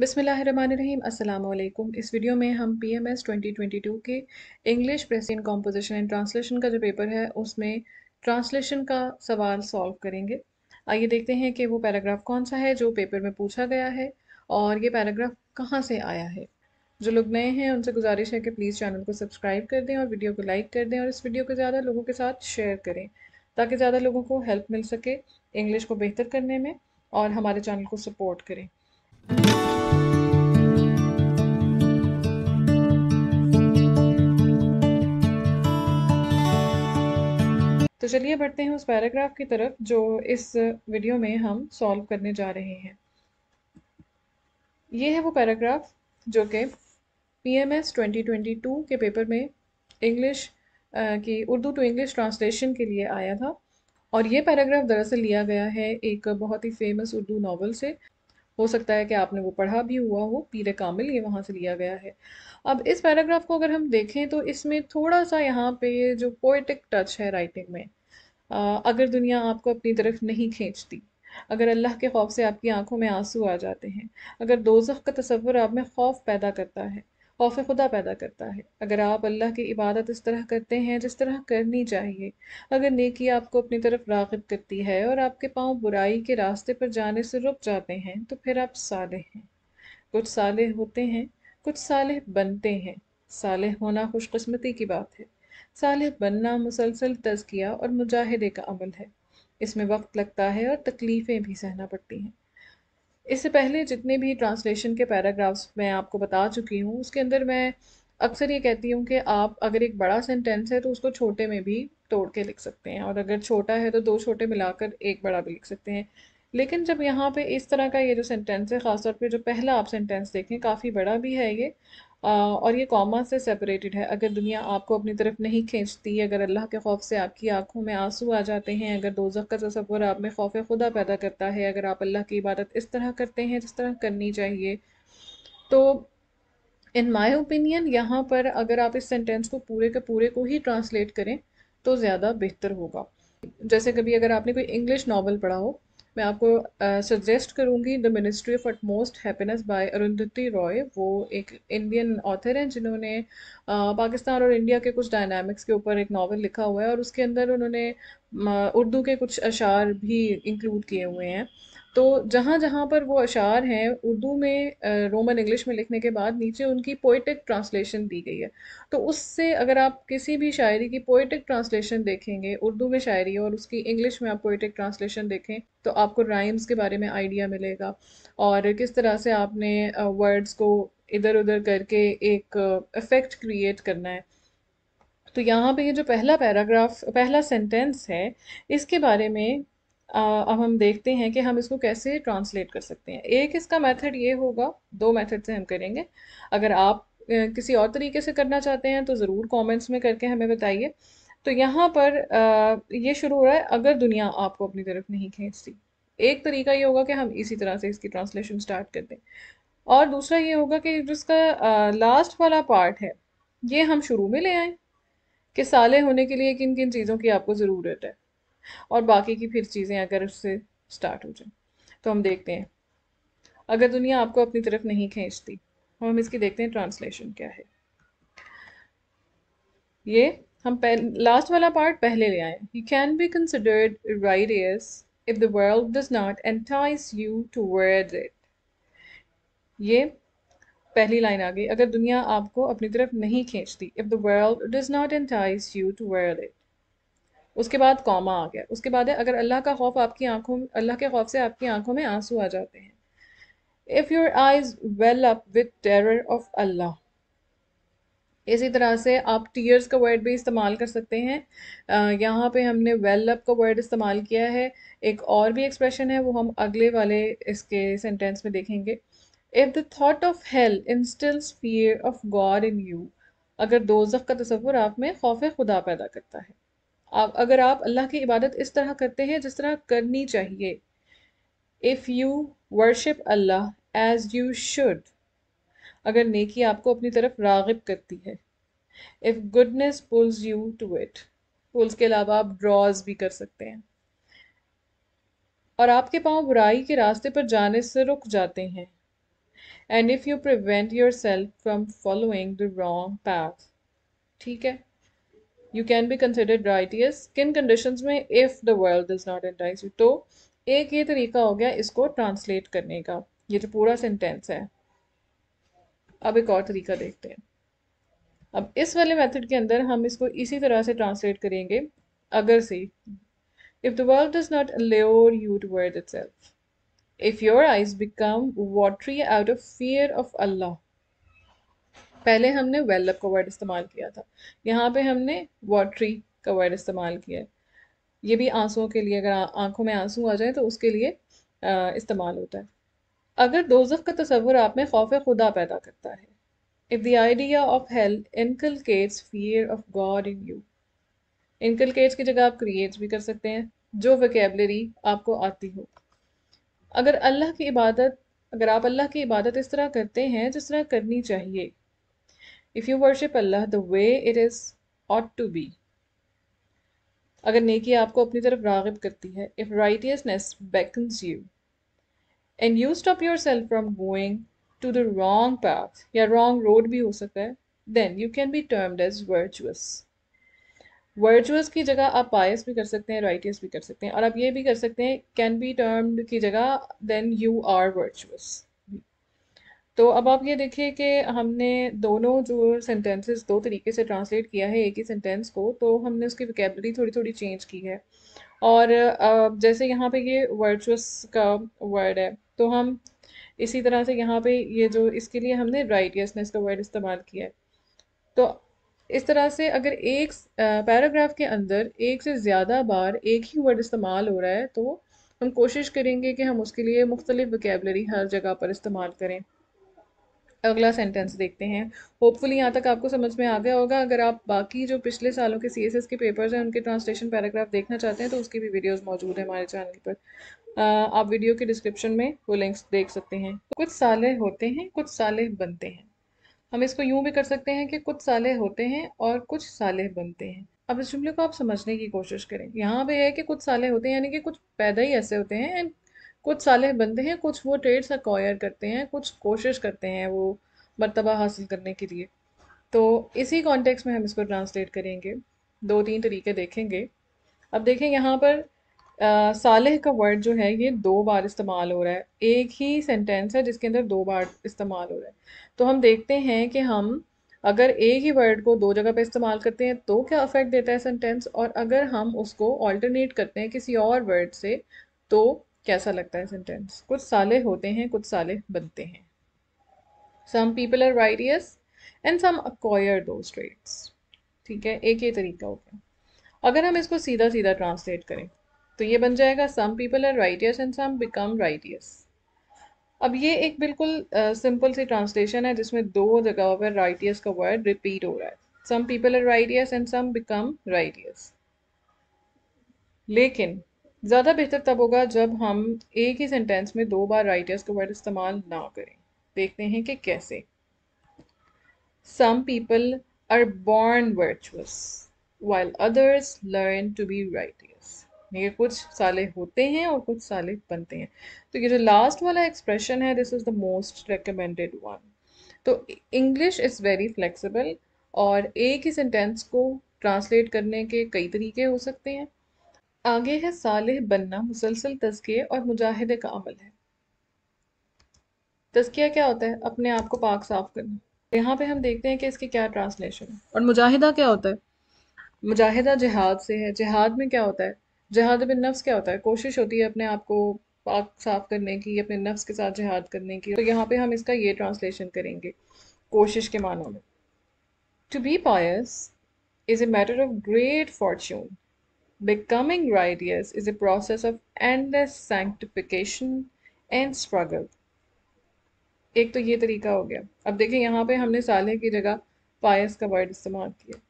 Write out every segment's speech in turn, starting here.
बिसमीम असलम इस वीडियो में हम P M S twenty twenty two के English precis composition and translation का जो पेपर है उसमें ट्रांसलेशन का सवाल सॉल्व करेंगे आइए देखते हैं कि वो पैराग्राफ कौन सा है जो पेपर में पूछा गया है और ये पैराग्राफ कहाँ से आया है जो लोग नए हैं उनसे गुजारिश है कि प्लीज़ चैनल को सब्सक्राइब कर दें और वीडियो को लाइक कर दें और इस वीडियो को ज़्यादा लोगों के साथ शेयर करें ताकि ज़्यादा लोगों को हेल्प मिल सके इंग्लिश को बेहतर करने में और हमारे चैनल को सपोर्ट करें तो चलिए बढ़ते हैं उस पैराग्राफ की तरफ जो इस वीडियो में हम सॉल्व करने जा रहे हैं ये है वो पैराग्राफ जो कि P M S twenty twenty two के पेपर में इंग्लिश की उर्दू टू इंग्लिश ट्रांसलेशन के लिए आया था और ये पैराग्राफ दरअसल लिया गया है एक बहुत ही फेमस उर्दू नावल से हो सकता है कि आपने वो पढ़ा भी हुआ हो पीर कामिल ये वहाँ से लिया गया है अब इस पैराग्राफ को अगर हम देखें तो इसमें थोड़ा सा यहाँ पे जो पोइटिक टच है राइटिंग में अगर दुनिया आपको अपनी तरफ नहीं खींचती अगर अल्लाह के खौफ से आपकी आंखों में आंसू आ जाते हैं अगर दोजख का तस्वुर आप में खौफ पैदा करता है खौफ खुदा पैदा करता है अगर आप अल्लाह की इबादत इस तरह करते हैं जिस तरह करनी चाहिए अगर नेकी आपको अपनी तरफ रागब करती है और आपके पाँव बुराई के रास्ते पर जाने से रुक जाते हैं तो फिर आप साले हैं कुछ साले होते हैं कुछ साले बनते हैं साले होना खुशकस्मती की बात है साल बनना मुसलसल तजकिया और मुजाहदे का अमल है इसमें वक्त लगता है और तकलीफ़ें भी सहना पड़ती हैं इससे पहले जितने भी ट्रांसलेशन के पैराग्राफ्स मैं आपको बता चुकी हूँ उसके अंदर मैं अक्सर ये कहती हूँ कि आप अगर एक बड़ा सेंटेंस है तो उसको छोटे में भी तोड़ के लिख सकते हैं और अगर छोटा है तो दो छोटे मिलाकर एक बड़ा भी लिख सकते हैं लेकिन जब यहाँ पे इस तरह का ये जो सेंटेंस है ख़ासतौर पे जो पहला आप सेंटेंस देखें काफ़ी बड़ा भी है ये और ये कॉमा से सेपरेटेड है अगर दुनिया आपको अपनी तरफ नहीं खींचती अगर अल्लाह के खौफ से आपकी आंखों में आंसू आ जाते हैं अगर दोजख का तस्वर आप में खौफ खुदा पैदा करता है अगर आप अल्लाह की इबादत इस तरह करते हैं जिस तरह करनी चाहिए तो इन माई ओपिनियन यहाँ पर अगर आप इस सेंटेंस को पूरे के पूरे को ही ट्रांसलेट करें तो ज़्यादा बेहतर होगा जैसे कभी अगर आपने कोई इंग्लिश नावल पढ़ा हो मैं आपको सजेस्ट uh, करूँगी the Ministry of Utmost Happiness by Arundhati Roy वो एक इंडियन ऑथर हैं जिन्होंने uh, पाकिस्तान और इंडिया के कुछ डायनामिक्स के ऊपर एक नावल लिखा हुआ है और उसके अंदर उन्होंने uh, उर्दू के कुछ अशार भी इंक्लूड किए हुए हैं तो जहाँ जहाँ पर वो अशार हैं उर्दू में रोमन इंग्लिश में लिखने के बाद नीचे उनकी पोइटिक ट्रांसलेशन दी गई है तो उससे अगर आप किसी भी शायरी की पोइटिक ट्रांसलेशन देखेंगे उर्दू में शायरी और उसकी इंग्लिश में आप पोइटिक ट्रांसलेशन देखें तो आपको राइम्स के बारे में आइडिया मिलेगा और किस तरह से आपने वर्ड्स को इधर उधर करके एक इफ़ेक्ट क्रिएट करना है तो यहाँ पे ये जो पहला पैराग्राफ पहला सेंटेंस है इसके बारे में अब हम देखते हैं कि हम इसको कैसे ट्रांसलेट कर सकते हैं एक इसका मेथड ये होगा दो मेथड से हम करेंगे अगर आप किसी और तरीके से करना चाहते हैं तो ज़रूर कमेंट्स में करके हमें बताइए तो यहाँ पर ये शुरू हो रहा है अगर दुनिया आपको अपनी तरफ नहीं खींचती एक तरीका ये होगा कि हम इसी तरह से इसकी ट्रांसलेशन स्टार्ट कर दें और दूसरा ये होगा कि जिसका लास्ट वाला पार्ट है ये हम शुरू में ले आए कि साले होने के लिए किन किन चीज़ों की आपको ज़रूरत है और बाकी की फिर चीज़ें अगर उससे स्टार्ट हो जाए तो हम देखते हैं अगर दुनिया आपको अपनी तरफ नहीं खींचती तो हम इसकी देखते हैं ट्रांसलेशन क्या है ये हम लास्ट वाला पार्ट पहले ले आए you can be considered airs if the world does not entice you toward it ये पहली लाइन आ गई अगर दुनिया आपको अपनी तरफ नहीं खींचती if the world does not entice you toward it उसके बाद कौमा आ गया उसके बाद है अगर अल्लाह का खौफ आपकी आंखों अल्लाह के खौफ से आपकी आंखों में आंसू आ जाते हैं if your eyes well up with terror of Allah इसी तरह से आप टीयर्स का वर्ड भी इस्तेमाल कर सकते हैं यहाँ पे हमने वेल अप का वर्ड इस्तेमाल किया है एक और भी एक्सप्रेशन है वो हम अगले वाले इसके सेंटेंस में देखेंगे if the thought of hell instils fear of God in you अगर जख का तस्वुर आप में खौफ खुदा पैदा करता है आप अगर आप अल्लाह की इबादत इस तरह करते हैं जिस तरह करनी चाहिए if you worship Allah as you should अगर नेकी आपको अपनी तरफ रागिब करती है if goodness pulls you to it pulls के अलावा आप ड्रॉज भी कर सकते हैं और आपके पाँव बुराई के रास्ते पर जाने से रुक जाते हैं and if you prevent yourself from following the wrong path ठीक है you can be considered righteous किन कंडीशन में if the world does not entice you तो एक ये तरीका हो गया इसको ट्रांसलेट करने का ये जो तो पूरा सेंटेंस है अब एक और तरीका देखते हैं अब इस वाले मेथड के अंदर हम इसको इसी तरह से ट्रांसलेट करेंगे अगर से if the world does not allure you toward itself if your eyes become watery out of fear of Allah पहले हमने वेलअप का वर्ड इस्तेमाल किया था यहाँ पे हमने वॉटरी का वर्ड इस्तेमाल किया है ये भी आंसुओं के लिए अगर आंखों में आंसू आ जाए तो उसके लिए इस्तेमाल होता है अगर दोजफ का तस्वुर आप में खौफ खुदा पैदा करता है if the idea of health inculcates fear of God in you inculcates की जगह आप क्रिएट्स भी कर सकते हैं जो वकेबलरी आपको आती हो अगर अल्लाह की इबादत अगर आप अल्लाह की इबादत इस तरह करते हैं जिस तरह करनी चाहिए If you worship Allah the way it is ought to be. अगर नेकी आपको अपनी तरफ रागब करती है if righteousness beckons you and you stop yourself from going to the wrong path या रोंग रोड भी हो सकता है then you can be termed as virtuous virtuous की जगह आप पायस भी कर सकते हैं राइटियस भी कर सकते हैं और आप ये भी कर सकते हैं कैन बी टर्म्ड की जगह देन यू आर वर्चुअस तो अब आप ये देखिए कि हमने दोनों जो सेंटेंसेस दो तरीके से ट्रांसलेट किया है एक ही सेंटेंस को तो हमने उसकी वैकेबलरी थोड़ी थोड़ी चेंज की है और जैसे यहाँ पे ये वर्चुअस का वर्ड है तो हम इसी तरह से यहाँ पे ये जो इसके लिए हमने राइटियसनेस का वर्ड इस्तेमाल किया है तो इस तरह से अगर एक पैराग्राफ के अंदर एक से ज़्यादा बार एक ही वर्ड इस्तेमाल हो रहा है तो हम कोशिश करेंगे कि हम उसके लिए मुख्तलिफ़ वकेबलरी हर जगह पर इस्तेमाल करें अगला सेंटेंस देखते हैं होपफुली यहाँ तक आपको समझ में आ गया होगा अगर आप बाकी जो पिछले सालों के सी के पेपर्स हैं उनके ट्रांसलेशन पैराग्राफ देखना चाहते हैं तो उसकी भी वीडियोज़ मौजूद है हमारे चैनल पर आप वीडियो के डिस्क्रिप्शन में वो लिंक्स देख सकते हैं कुछ साले होते हैं कुछ साले बनते हैं हम इसको यूँ भी कर सकते हैं कि कुछ साले होते हैं और कुछ साले बनते हैं अब इस जुमले को आप समझने की कोशिश करें यहाँ पे है कि कुछ साले होते हैं यानी कि कुछ पैदा ही ऐसे होते हैं एंड कुछ साले बनते हैं कुछ वो ट्रेड्स अक्वायर करते हैं कुछ कोशिश करते हैं वो मरतबा हासिल करने के लिए तो इसी कॉन्टेक्स्ट में हम इसको ट्रांसलेट करेंगे दो तीन तरीके देखेंगे अब देखें यहाँ पर आ, सालेह का वर्ड जो है ये दो बार इस्तेमाल हो रहा है एक ही सेंटेंस है जिसके अंदर दो बार इस्तेमाल हो रहा है तो हम देखते हैं कि हम अगर एक ही वर्ड को दो जगह पे इस्तेमाल करते हैं तो क्या अफेक्ट देता है सेंटेंस और अगर हम उसको ऑल्टरनेट करते हैं किसी और वर्ड से तो कैसा लगता है सेंटेंस कुछ साले होते हैं कुछ साले बनते हैं some people are virtuous and some acquire those traits ठीक है एक ही तरीका हो गया अगर हम इसको सीधा सीधा ट्रांसलेट करें तो ये बन जाएगा some people are righteous and some become righteous अब ये एक बिल्कुल सिंपल uh, सी ट्रांसलेशन है जिसमें दो जगह पर राइटियस का वर्ड रिपीट हो रहा है some people are righteous and some become righteous लेकिन ज़्यादा बेहतर तब होगा जब हम एक ही सेंटेंस में दो बार राइटर्स का वर्ड इस्तेमाल ना करें देखते हैं कि कैसे some people are born virtuous while others learn to be righteous ये कुछ साले होते हैं और कुछ साले बनते हैं तो ये जो लास्ट वाला एक्सप्रेशन है this is the most recommended one तो इंग्लिश इज़ वेरी फ्लेक्सिबल और एक ही सेंटेंस को ट्रांसलेट करने के कई तरीके हो सकते हैं आगे है सालिह बनना मुसलसल तजकिए और मुजाहिदे का अमल है तस्किया क्या होता है अपने आप को पाक साफ करना यहाँ पे हम देखते हैं कि इसकी क्या ट्रांसलेशन है और मुजाहिदा क्या होता है मुजाहिदा जहाद से है जिहाद में क्या होता है जहाद बिन नफ्स क्या होता है कोशिश होती है अपने आप को पाक साफ करने की अपने नफ्स के साथ जिहाद करने की तो यहाँ पे हम इसका ये ट्रांसलेशन करेंगे कोशिश के मानों में to be pious is a matter of great fortune Becoming righteous is a process of endless sanctification and struggle. एक तो ये तरीका हो गया अब देखें यहाँ पे हमने साले की जगह पायस का वर्ड इस्तेमाल किया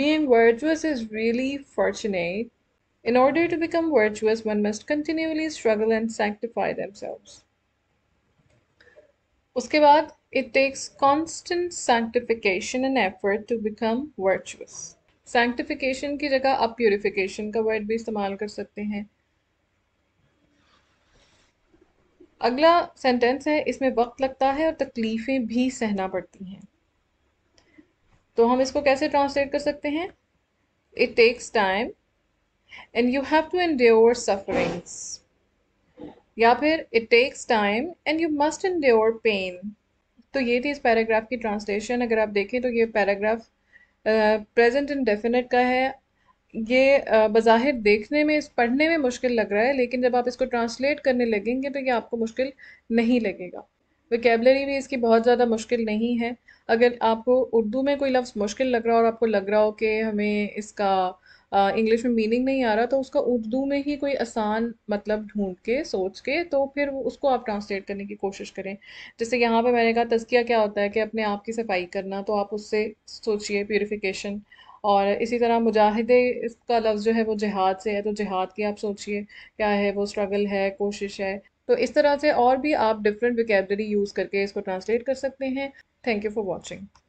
Being virtuous is really fortunate. In order to become virtuous, one must continually struggle and sanctify themselves. उसके बाद it takes constant sanctification and effort to become virtuous. Sanctification की जगह आप प्योरिफिकेशन का वर्ड भी इस्तेमाल कर सकते हैं अगला सेंटेंस है इसमें वक्त लगता है और तकलीफ़ें भी सहना पड़ती हैं तो हम इसको कैसे ट्रांसलेट कर सकते हैं it takes time and you have to endure sufferings या फिर it takes time and you must endure pain तो ये थी इस पैराग्राफ की ट्रांसलेशन अगर आप देखें तो ये पैराग्राफ प्रेजेंट डेफिनेट का है ये बज़ाहिर देखने में इस पढ़ने में मुश्किल लग रहा है लेकिन जब आप इसको ट्रांसलेट करने लगेंगे तो ये आपको मुश्किल नहीं लगेगा वेकेबलरी भी इसकी बहुत ज़्यादा मुश्किल नहीं है अगर आपको उर्दू में कोई लफ्ज़ मुश्किल लग रहा हो और आपको लग रहा हो कि हमें इसका इंग्लिश में मीनिंग नहीं आ रहा तो उसका उर्दू में ही कोई आसान मतलब ढूंढ के सोच के तो फिर उसको आप ट्रांसलेट करने की कोशिश करें जैसे यहाँ पे मैंने कहा तस्किया क्या होता है कि अपने आप की सफाई करना तो आप उससे सोचिए प्योरीफिकेशन और इसी तरह मुजाहिदे इसका लफ्ज़ जो है वो जिहाद से है तो जिहाद की आप सोचिए क्या है वो स्ट्रगल है कोशिश है तो इस तरह से और भी आप डिफरेंट विकेबरी यूज़ करके इसको ट्रांसलेट कर सकते हैं थैंक यू फॉर वॉचिंग